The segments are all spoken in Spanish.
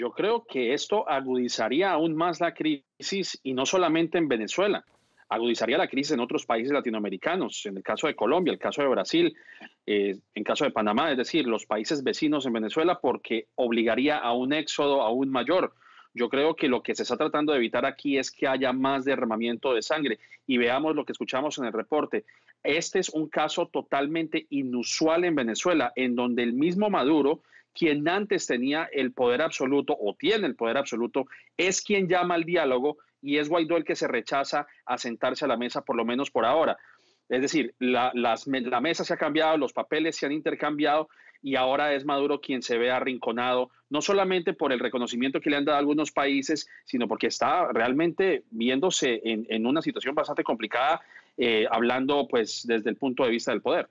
yo creo que esto agudizaría aún más la crisis y no solamente en Venezuela, agudizaría la crisis en otros países latinoamericanos, en el caso de Colombia, el caso de Brasil, en eh, en caso de Panamá, es decir, los países vecinos en Venezuela, porque obligaría a un éxodo aún mayor. Yo creo que lo que se está tratando de evitar aquí es que haya más derramamiento de sangre. Y veamos lo que escuchamos en el reporte. Este es un caso totalmente inusual en Venezuela, en donde el mismo Maduro quien antes tenía el poder absoluto o tiene el poder absoluto, es quien llama al diálogo y es Guaidó el que se rechaza a sentarse a la mesa, por lo menos por ahora. Es decir, la, mesa se ha cambiado, los papeles se han intercambiado y ahora es Maduro quien se ve arrinconado, no solamente por el reconocimiento que le han dado algunos países, sino porque está realmente viéndose en, una situación bastante complicada, eh, hablando pues desde el punto de vista del poder.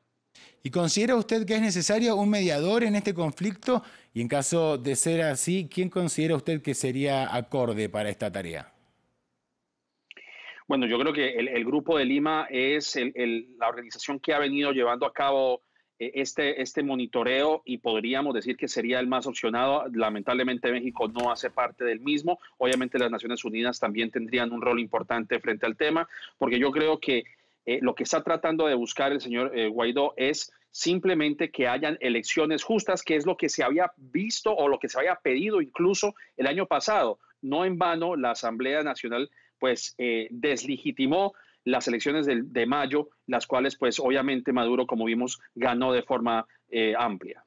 ¿Y considera usted que es necesario un mediador en este conflicto? Y en caso de ser así, ¿quién considera usted que sería acorde para esta tarea? Bueno, yo creo que el, Grupo de Lima es la organización que ha venido llevando a cabo eh, este, este monitoreo y podríamos decir que sería el más opcionado. Lamentablemente México no hace parte del mismo. Obviamente las Naciones Unidas también tendrían un rol importante frente al tema, porque yo creo que eh, lo que está tratando de buscar el señor eh, Guaidó es simplemente que hayan elecciones justas, que es lo que se había visto o lo que se había pedido incluso el año pasado. No en vano la Asamblea Nacional pues eh, deslegitimó las elecciones de, de, mayo, las cuales pues obviamente Maduro, como vimos, ganó de forma eh, amplia.